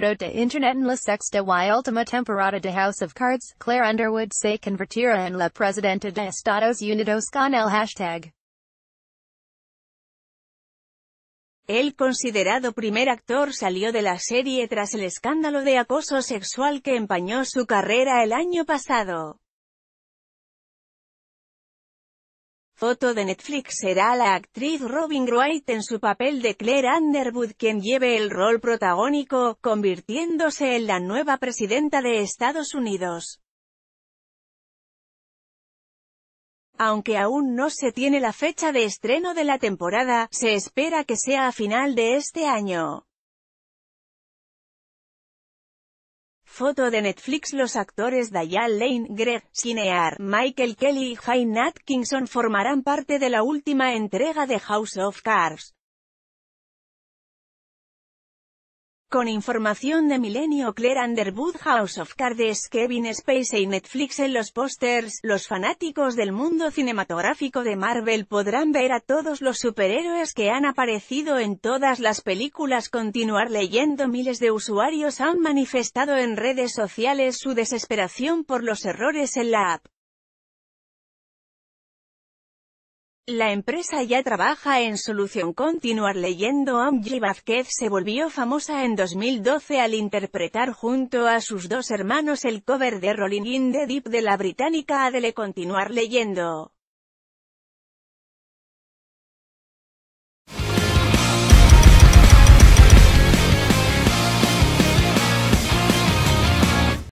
Foto de Internet en la Sexta y Última Temporada de House of Cards, Claire Underwood se convertirá en la Presidenta de Estados Unidos con el hashtag. El considerado primer actor salió de la serie tras el escándalo de acoso sexual que empañó su carrera el año pasado. Foto de Netflix será la actriz Robin Wright en su papel de Claire Underwood quien lleve el rol protagónico, convirtiéndose en la nueva presidenta de Estados Unidos. Aunque aún no se tiene la fecha de estreno de la temporada, se espera que sea a final de este año. foto de Netflix los actores Diane Lane, Greg Sinear, Michael Kelly y Jane Atkinson formarán parte de la última entrega de House of Cards. Con información de Milenio Claire Underwood House of Cards Kevin Spacey y Netflix en los pósters, los fanáticos del mundo cinematográfico de Marvel podrán ver a todos los superhéroes que han aparecido en todas las películas continuar leyendo miles de usuarios han manifestado en redes sociales su desesperación por los errores en la app. La empresa ya trabaja en solución. Continuar leyendo Angie Vázquez se volvió famosa en 2012 al interpretar junto a sus dos hermanos el cover de Rolling in the Deep de la británica Adele. Continuar leyendo.